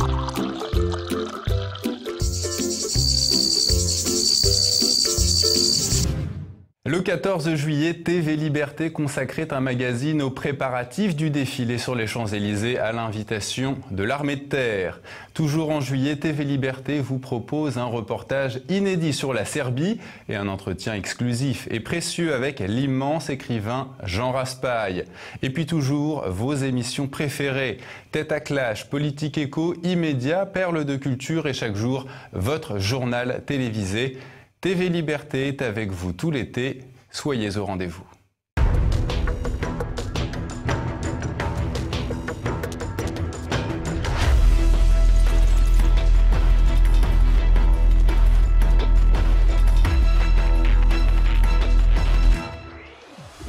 you. Le 14 juillet, TV Liberté consacrait un magazine aux préparatifs du défilé sur les Champs-Élysées à l'invitation de l'armée de terre. Toujours en juillet, TV Liberté vous propose un reportage inédit sur la Serbie et un entretien exclusif et précieux avec l'immense écrivain Jean Raspail. Et puis toujours vos émissions préférées, Tête à clash, Politique écho, Immédiat, Perles de culture et chaque jour votre journal télévisé. TV Liberté est avec vous tout l'été. Soyez au rendez-vous.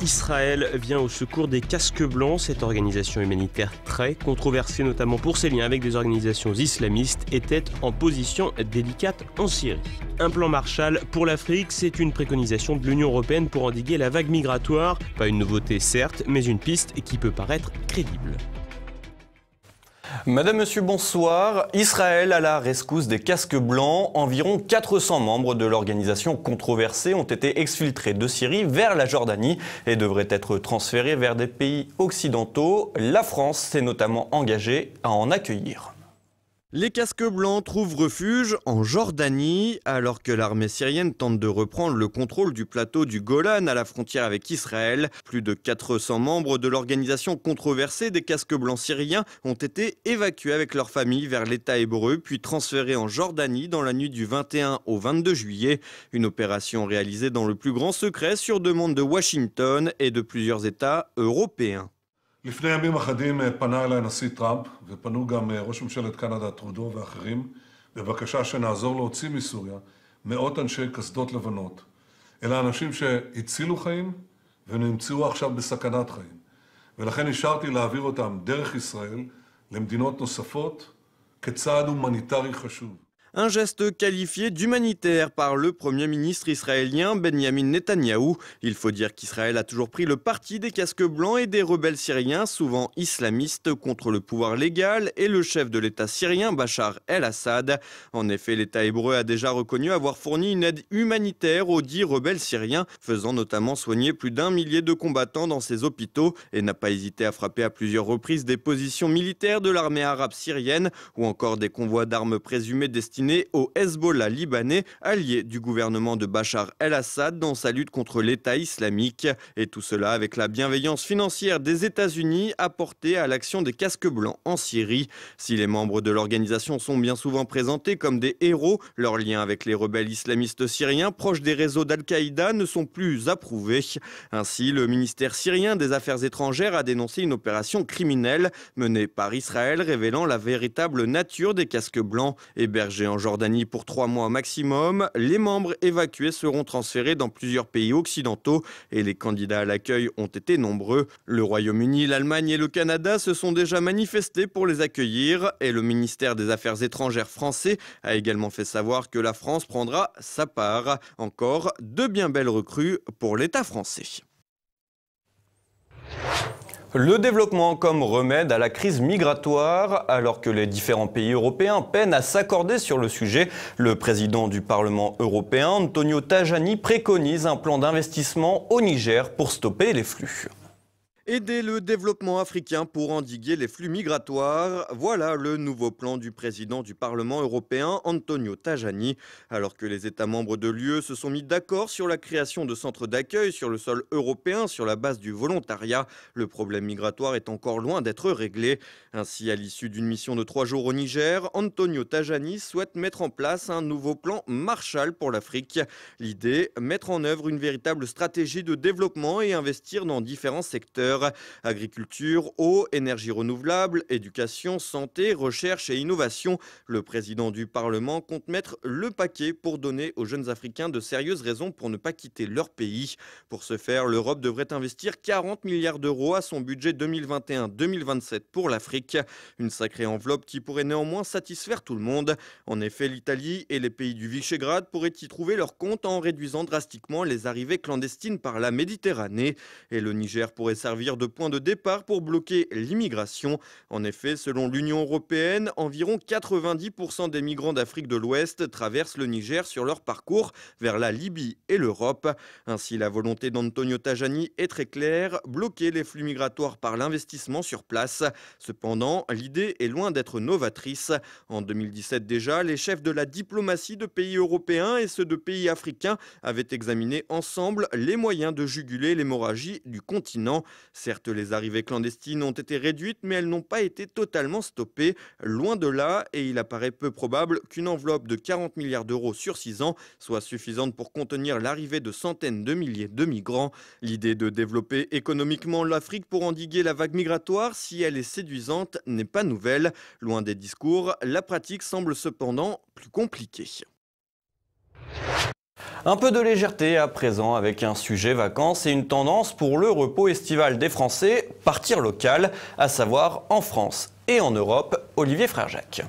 Israël vient au secours des Casques Blancs, cette organisation humanitaire très controversée notamment pour ses liens avec des organisations islamistes, était en position délicate en Syrie. Un plan Marshall pour l'Afrique, c'est une préconisation de l'Union européenne pour endiguer la vague migratoire, pas une nouveauté certes, mais une piste qui peut paraître crédible. Madame, Monsieur, bonsoir. Israël à la rescousse des casques blancs. Environ 400 membres de l'organisation controversée ont été exfiltrés de Syrie vers la Jordanie et devraient être transférés vers des pays occidentaux. La France s'est notamment engagée à en accueillir. Les casques blancs trouvent refuge en Jordanie, alors que l'armée syrienne tente de reprendre le contrôle du plateau du Golan à la frontière avec Israël. Plus de 400 membres de l'organisation controversée des casques blancs syriens ont été évacués avec leurs familles vers l'État hébreu, puis transférés en Jordanie dans la nuit du 21 au 22 juillet. Une opération réalisée dans le plus grand secret sur demande de Washington et de plusieurs États européens. לפני ימים אחדים אה, פנה אליי הנשיא טראמפ, ופנו גם אה, ראש ממשלת קנדה טרודו ואחרים, בבקשה שנעזור להוציא מסוריה מאות אנשי קסדות לבנות. אלה אנשים שהצילו חיים ונמצאו עכשיו בסכנת חיים. ולכן אישרתי להעביר אותם דרך ישראל למדינות נוספות כצעד הומניטרי חשוב. Un geste qualifié d'humanitaire par le Premier ministre israélien Benjamin Netanyahou. Il faut dire qu'Israël a toujours pris le parti des casques blancs et des rebelles syriens, souvent islamistes, contre le pouvoir légal et le chef de l'État syrien Bachar el-Assad. En effet, l'État hébreu a déjà reconnu avoir fourni une aide humanitaire aux dix rebelles syriens, faisant notamment soigner plus d'un millier de combattants dans ses hôpitaux et n'a pas hésité à frapper à plusieurs reprises des positions militaires de l'armée arabe syrienne ou encore des convois d'armes présumés destinés né au Hezbollah libanais, allié du gouvernement de Bachar el-Assad dans sa lutte contre l'État islamique. Et tout cela avec la bienveillance financière des États-Unis apportée à l'action des casques blancs en Syrie. Si les membres de l'organisation sont bien souvent présentés comme des héros, leurs liens avec les rebelles islamistes syriens proches des réseaux d'Al-Qaïda ne sont plus approuvés. Ainsi, le ministère syrien des Affaires étrangères a dénoncé une opération criminelle menée par Israël révélant la véritable nature des casques blancs hébergés en Jordanie pour trois mois maximum. Les membres évacués seront transférés dans plusieurs pays occidentaux et les candidats à l'accueil ont été nombreux. Le Royaume-Uni, l'Allemagne et le Canada se sont déjà manifestés pour les accueillir et le ministère des Affaires étrangères français a également fait savoir que la France prendra sa part. Encore de bien belles recrues pour l'État français. Le développement comme remède à la crise migratoire, alors que les différents pays européens peinent à s'accorder sur le sujet, le président du Parlement européen, Antonio Tajani, préconise un plan d'investissement au Niger pour stopper les flux. Aider le développement africain pour endiguer les flux migratoires, voilà le nouveau plan du président du Parlement européen, Antonio Tajani. Alors que les États membres de l'UE se sont mis d'accord sur la création de centres d'accueil sur le sol européen sur la base du volontariat, le problème migratoire est encore loin d'être réglé. Ainsi, à l'issue d'une mission de trois jours au Niger, Antonio Tajani souhaite mettre en place un nouveau plan Marshall pour l'Afrique. L'idée, mettre en œuvre une véritable stratégie de développement et investir dans différents secteurs agriculture, eau, énergie renouvelable, éducation, santé, recherche et innovation. Le président du Parlement compte mettre le paquet pour donner aux jeunes Africains de sérieuses raisons pour ne pas quitter leur pays. Pour ce faire, l'Europe devrait investir 40 milliards d'euros à son budget 2021-2027 pour l'Afrique. Une sacrée enveloppe qui pourrait néanmoins satisfaire tout le monde. En effet, l'Italie et les pays du Visegrad pourraient y trouver leur compte en réduisant drastiquement les arrivées clandestines par la Méditerranée. Et le Niger pourrait servir de point de départ pour bloquer l'immigration. En effet, selon l'Union européenne, environ 90% des migrants d'Afrique de l'Ouest traversent le Niger sur leur parcours vers la Libye et l'Europe. Ainsi, la volonté d'Antonio Tajani est très claire, bloquer les flux migratoires par l'investissement sur place. Cependant, l'idée est loin d'être novatrice. En 2017 déjà, les chefs de la diplomatie de pays européens et ceux de pays africains avaient examiné ensemble les moyens de juguler l'hémorragie du continent. Certes, les arrivées clandestines ont été réduites, mais elles n'ont pas été totalement stoppées, loin de là, et il apparaît peu probable qu'une enveloppe de 40 milliards d'euros sur 6 ans soit suffisante pour contenir l'arrivée de centaines de milliers de migrants. L'idée de développer économiquement l'Afrique pour endiguer la vague migratoire, si elle est séduisante, n'est pas nouvelle. Loin des discours, la pratique semble cependant plus compliquée. Un peu de légèreté à présent avec un sujet vacances et une tendance pour le repos estival des Français, partir local, à savoir en France et en Europe. Olivier Frère-Jacques.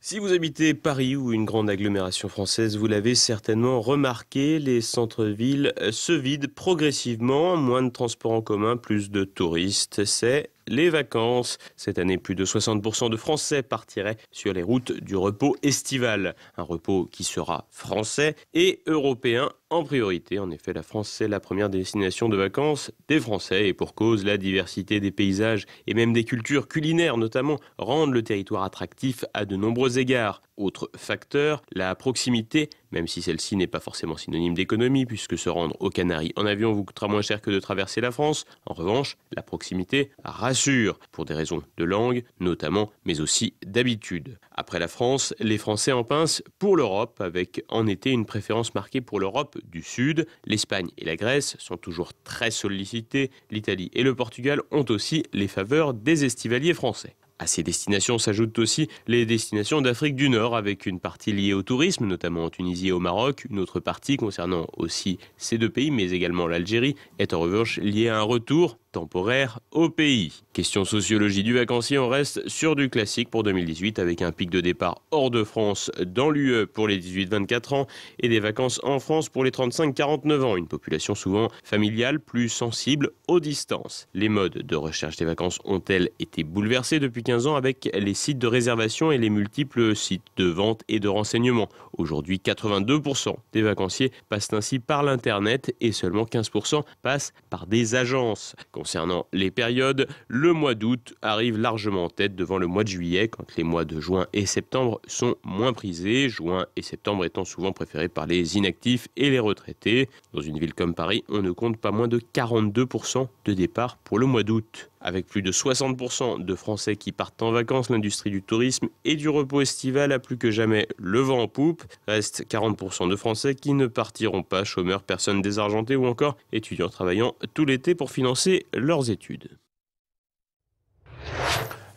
Si vous habitez Paris ou une grande agglomération française, vous l'avez certainement remarqué, les centres-villes se vident progressivement, moins de transports en commun, plus de touristes, c'est les vacances. Cette année, plus de 60% de Français partiraient sur les routes du repos estival. Un repos qui sera français et européen en priorité. En effet, la France, c'est la première destination de vacances des Français. Et pour cause, la diversité des paysages et même des cultures culinaires, notamment, rendent le territoire attractif à de nombreux égards. Autre facteur, la proximité même si celle-ci n'est pas forcément synonyme d'économie, puisque se rendre aux Canaries en avion vous coûtera moins cher que de traverser la France. En revanche, la proximité rassure, pour des raisons de langue notamment, mais aussi d'habitude. Après la France, les Français en pincent pour l'Europe, avec en été une préférence marquée pour l'Europe du Sud. L'Espagne et la Grèce sont toujours très sollicitées, l'Italie et le Portugal ont aussi les faveurs des estivaliers français. À ces destinations s'ajoutent aussi les destinations d'Afrique du Nord, avec une partie liée au tourisme, notamment en Tunisie et au Maroc. Une autre partie concernant aussi ces deux pays, mais également l'Algérie, est en revanche liée à un retour temporaire au pays. Question sociologie du vacancier, on reste sur du classique pour 2018 avec un pic de départ hors de France dans l'UE pour les 18-24 ans et des vacances en France pour les 35-49 ans, une population souvent familiale plus sensible aux distances. Les modes de recherche des vacances ont-elles été bouleversées depuis 15 ans avec les sites de réservation et les multiples sites de vente et de renseignement Aujourd'hui, 82% des vacanciers passent ainsi par l'Internet et seulement 15% passent par des agences. Concernant les périodes, le mois d'août arrive largement en tête devant le mois de juillet, quand les mois de juin et septembre sont moins prisés, juin et septembre étant souvent préférés par les inactifs et les retraités. Dans une ville comme Paris, on ne compte pas moins de 42% de départs pour le mois d'août. Avec plus de 60% de Français qui partent en vacances, l'industrie du tourisme et du repos estival a plus que jamais le vent en poupe. Reste 40% de Français qui ne partiront pas, chômeurs, personnes désargentées ou encore étudiants travaillant tout l'été pour financer leurs études.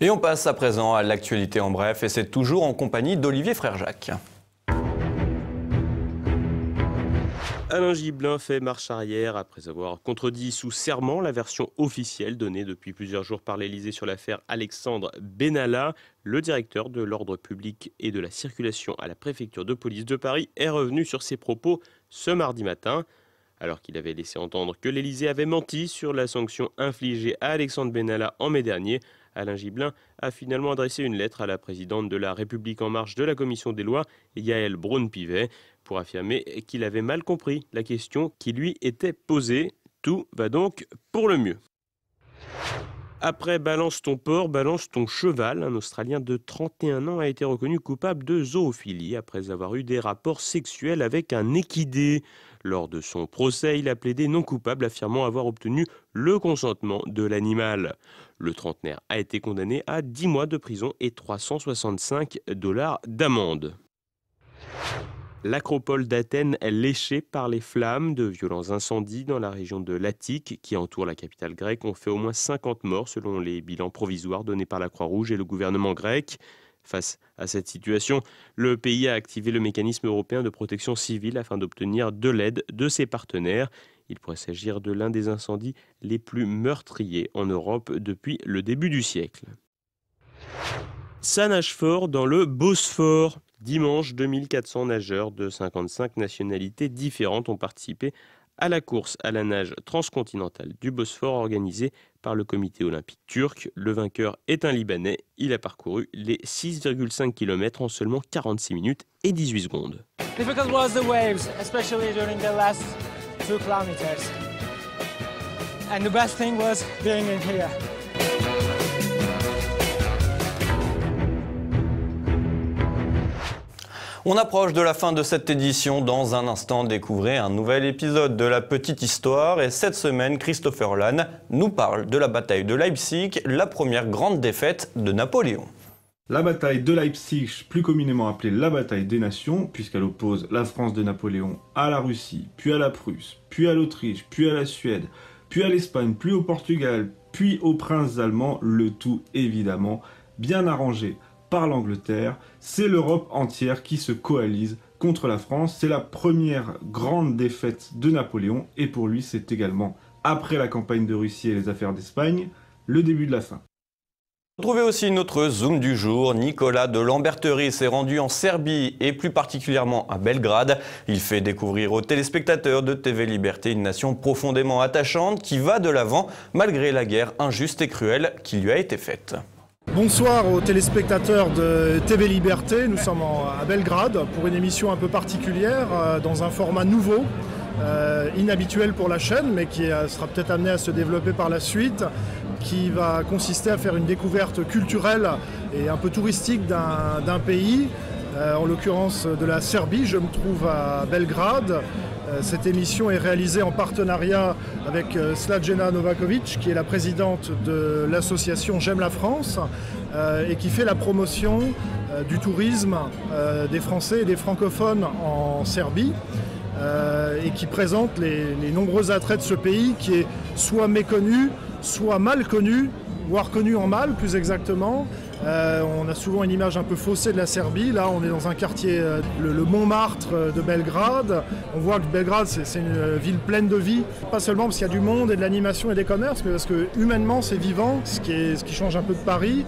Et on passe à présent à l'actualité en bref, et c'est toujours en compagnie d'Olivier Frère-Jacques. Alain Giblin fait marche arrière après avoir contredit sous serment la version officielle donnée depuis plusieurs jours par l'Elysée sur l'affaire Alexandre Benalla. Le directeur de l'ordre public et de la circulation à la préfecture de police de Paris est revenu sur ses propos ce mardi matin. Alors qu'il avait laissé entendre que l'Elysée avait menti sur la sanction infligée à Alexandre Benalla en mai dernier, Alain Giblin a finalement adressé une lettre à la présidente de la République en marche de la commission des lois, Yael Braun-Pivet pour affirmer qu'il avait mal compris la question qui lui était posée. Tout va donc pour le mieux. Après Balance ton porc, balance ton cheval, un Australien de 31 ans a été reconnu coupable de zoophilie après avoir eu des rapports sexuels avec un équidé. Lors de son procès, il a plaidé non coupable, affirmant avoir obtenu le consentement de l'animal. Le trentenaire a été condamné à 10 mois de prison et 365 dollars d'amende. L'acropole d'Athènes est léchée par les flammes. De violents incendies dans la région de l'Attique, qui entoure la capitale grecque, ont fait au moins 50 morts selon les bilans provisoires donnés par la Croix-Rouge et le gouvernement grec. Face à cette situation, le pays a activé le mécanisme européen de protection civile afin d'obtenir de l'aide de ses partenaires. Il pourrait s'agir de l'un des incendies les plus meurtriers en Europe depuis le début du siècle. Ça nage fort dans le Bosphore. Dimanche, 2400 nageurs de 55 nationalités différentes ont participé à la course à la nage transcontinentale du Bosphore organisée par le comité olympique turc. Le vainqueur est un Libanais. Il a parcouru les 6,5 km en seulement 46 minutes et 18 secondes. waves, And the best thing was being On approche de la fin de cette édition. Dans un instant, découvrez un nouvel épisode de La Petite Histoire. Et cette semaine, Christopher Lann nous parle de la bataille de Leipzig, la première grande défaite de Napoléon. La bataille de Leipzig, plus communément appelée la bataille des nations, puisqu'elle oppose la France de Napoléon à la Russie, puis à la Prusse, puis à l'Autriche, puis à la Suède, puis à l'Espagne, puis au Portugal, puis aux princes allemands, le tout évidemment bien arrangé par l'Angleterre, c'est l'Europe entière qui se coalise contre la France. C'est la première grande défaite de Napoléon et pour lui c'est également, après la campagne de Russie et les affaires d'Espagne, le début de la fin. trouvez aussi notre Zoom du jour. Nicolas de Lamberterie s'est rendu en Serbie et plus particulièrement à Belgrade. Il fait découvrir aux téléspectateurs de TV Liberté une nation profondément attachante qui va de l'avant malgré la guerre injuste et cruelle qui lui a été faite. Bonsoir aux téléspectateurs de TV Liberté. Nous sommes à Belgrade pour une émission un peu particulière, euh, dans un format nouveau, euh, inhabituel pour la chaîne, mais qui euh, sera peut-être amené à se développer par la suite, qui va consister à faire une découverte culturelle et un peu touristique d'un pays. en l'occurrence de la Serbie, je me trouve à Belgrade euh, cette émission est réalisée en partenariat avec euh, Sladjena Novakovic, qui est la présidente de l'association J'aime la France euh, et qui fait la promotion du tourisme des Français et des francophones en Serbie. et qui présente les, les nombreux attraits de ce pays qui est soit méconnu, soit mal connu, voire connu en mal plus exactement, euh, on a souvent une image un peu faussée de la Serbie. Là, on est dans un quartier, euh, le, Montmartre euh, de Belgrade. On voit que Belgrade, c'est une ville pleine de vie. Pas seulement parce qu'il y a du monde et de l'animation et des commerces, mais parce que humainement, c'est vivant, ce qui change un peu de Paris.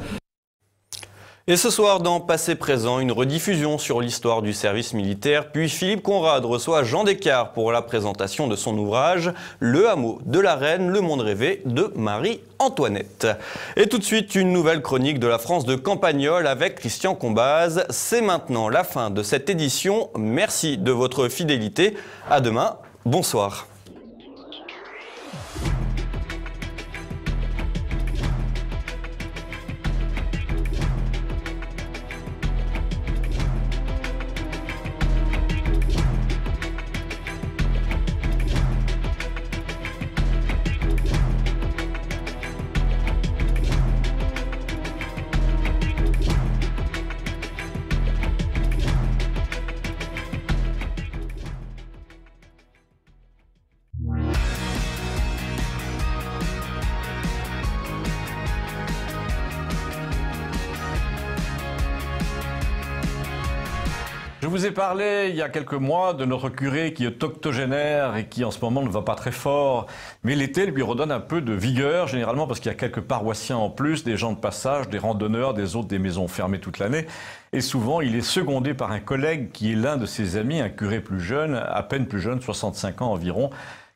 Et ce soir, dans Passé Présent, une rediffusion sur l'histoire du service militaire. Puis Philippe Conrad reçoit Jean Descartes pour la présentation de son ouvrage Le hameau de la reine, le monde rêvé de Marie-Antoinette. Et tout de suite, une nouvelle chronique de la France de Campagnol avec Christian Combaz. C'est maintenant la fin de cette édition. Merci de votre fidélité. À demain. Bonsoir. vous ai parlé il y a quelques mois de notre curé qui est octogénaire et qui en ce moment ne va pas très fort. Mais l'été lui redonne un peu de vigueur, généralement parce qu'il y a quelques paroissiens en plus, des gens de passage, des randonneurs, des autres, des maisons fermées toute l'année. Et souvent, il est secondé par un collègue qui est l'un de ses amis, un curé plus jeune, à peine plus jeune, 65 ans environ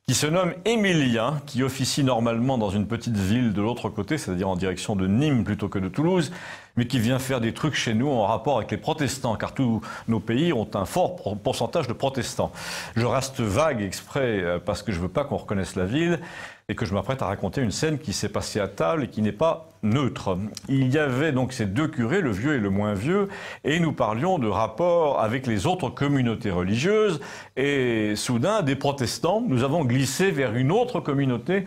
qui se nomme Émilien, qui officie normalement dans une petite ville de l'autre côté, c'est-à-dire en direction de Nîmes plutôt que de Toulouse, mais qui vient faire des trucs chez nous en rapport avec les protestants, car tous nos pays ont un fort pourcentage de protestants. Je reste vague exprès euh, parce que je veux pas qu'on reconnaisse la ville et que je m'apprête à raconter une scène qui s'est passée à table et qui n'est pas neutre. Il y avait donc ces deux curés, le vieux et le moins vieux, et nous parlions de rapports avec les autres communautés religieuses, et soudain, des protestants, nous avons glissé vers une autre communauté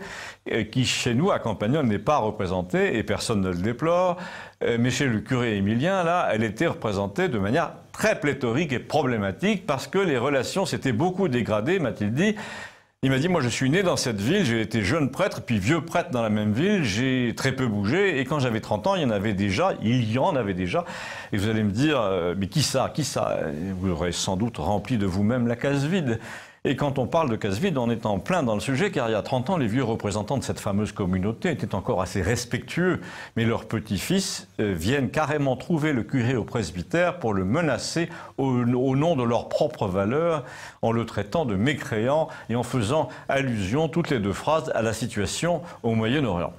euh, qui, chez nous, à Campagnol, n'est pas représentée, et personne ne le déplore, euh, mais chez le curé Émilien, là, elle était représentée de manière très pléthorique et problématique, parce que les relations s'étaient beaucoup dégradées, m'a-t-il dit, il m'a dit, moi je suis né dans cette ville, j'ai été jeune prêtre, puis vieux prêtre dans la même ville, j'ai très peu bougé, et quand j'avais 30 ans, il y en avait déjà, il y en avait déjà. Et vous allez me dire, euh, mais qui ça, qui ça Vous aurez sans doute rempli de vous-même la case vide. Et quand on parle de casse vide, on est en plein dans le sujet, car il y a 30 ans, les vieux représentants de cette fameuse communauté étaient encore assez respectueux, mais leurs petits-fils euh, viennent carrément trouver le curé au presbytère pour le menacer au, au nom de leurs propres valeurs, en le traitant de mécréant et en faisant allusion toutes les deux phrases à la situation au Moyen-Orient.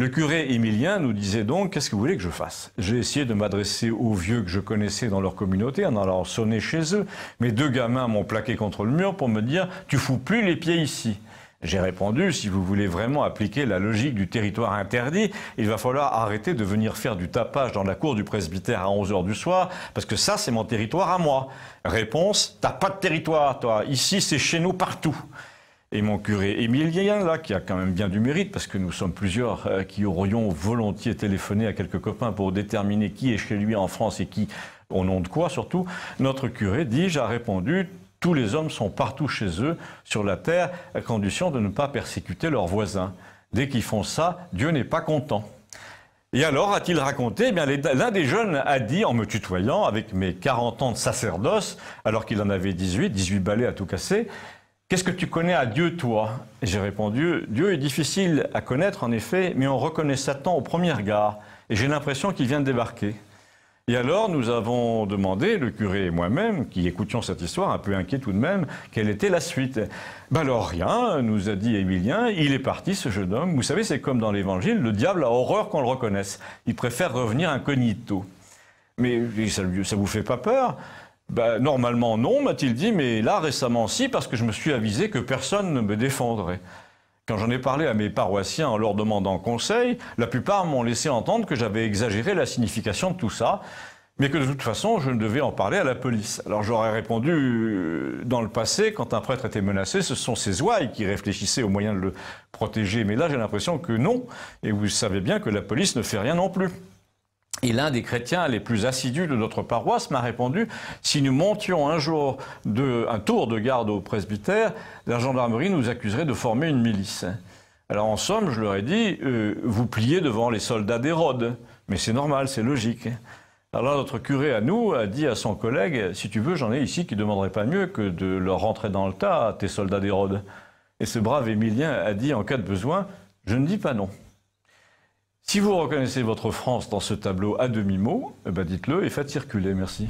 Le curé Émilien nous disait donc Qu'est-ce que vous voulez que je fasse J'ai essayé de m'adresser aux vieux que je connaissais dans leur communauté en allant sonner chez eux. Mes deux gamins m'ont plaqué contre le mur pour me dire Tu fous plus les pieds ici. J'ai répondu, si vous voulez vraiment appliquer la logique du territoire interdit, il va falloir arrêter de venir faire du tapage dans la cour du presbytère à 11h du soir, parce que ça, c'est mon territoire à moi. Réponse, t'as pas de territoire, toi. Ici, c'est chez nous partout et mon curé Émilien, là, qui a quand même bien du mérite, parce que nous sommes plusieurs euh, qui aurions volontiers téléphoné à quelques copains pour déterminer qui est chez lui en France et qui, au nom de quoi surtout, notre curé, dit, je a répondu Tous les hommes sont partout chez eux, sur la terre, à condition de ne pas persécuter leurs voisins. Dès qu'ils font ça, Dieu n'est pas content. Et alors, a-t-il raconté eh bien, L'un des jeunes a dit, en me tutoyant, avec mes 40 ans de sacerdoce, alors qu'il en avait 18, 18 balais à tout casser, Qu'est-ce que tu connais à Dieu, toi J'ai répondu Dieu est difficile à connaître, en effet, mais on reconnaît Satan au premier regard, et j'ai l'impression qu'il vient de débarquer. Et alors, nous avons demandé, le curé et moi-même, qui écoutions cette histoire, un peu inquiets tout de même, quelle était la suite. Ben alors, rien, nous a dit Émilien, il est parti, ce jeune homme. Vous savez, c'est comme dans l'Évangile, le diable a horreur qu'on le reconnaisse. Il préfère revenir incognito. Mais ça ne vous fait pas peur bah, normalement non, m'a-t-il dit, mais là récemment si, parce que je me suis avisé que personne ne me défendrait. Quand j'en ai parlé à mes paroissiens en leur demandant conseil, la plupart m'ont laissé entendre que j'avais exagéré la signification de tout ça, mais que de toute façon, je ne devais en parler à la police. Alors j'aurais répondu, euh, dans le passé, quand un prêtre était menacé, ce sont ses ouailles qui réfléchissaient aux moyens de le protéger. Mais là, j'ai l'impression que non, et vous savez bien que la police ne fait rien non plus. Et l'un des chrétiens les plus assidus de notre paroisse m'a répondu si nous montions un jour de, un tour de garde au presbytère, la gendarmerie nous accuserait de former une milice. Alors en somme, je leur ai dit euh, vous pliez devant les soldats d'Hérode. Mais c'est normal, c'est logique. Alors notre curé à nous a dit à son collègue si tu veux, j'en ai ici qui ne demanderait pas mieux que de leur rentrer dans le tas tes soldats d'Hérode. Et ce brave Émilien a dit en cas de besoin je ne dis pas non. Si vous reconnaissez votre France dans ce tableau à demi-mot, eh ben, dites-le et faites circuler. Merci.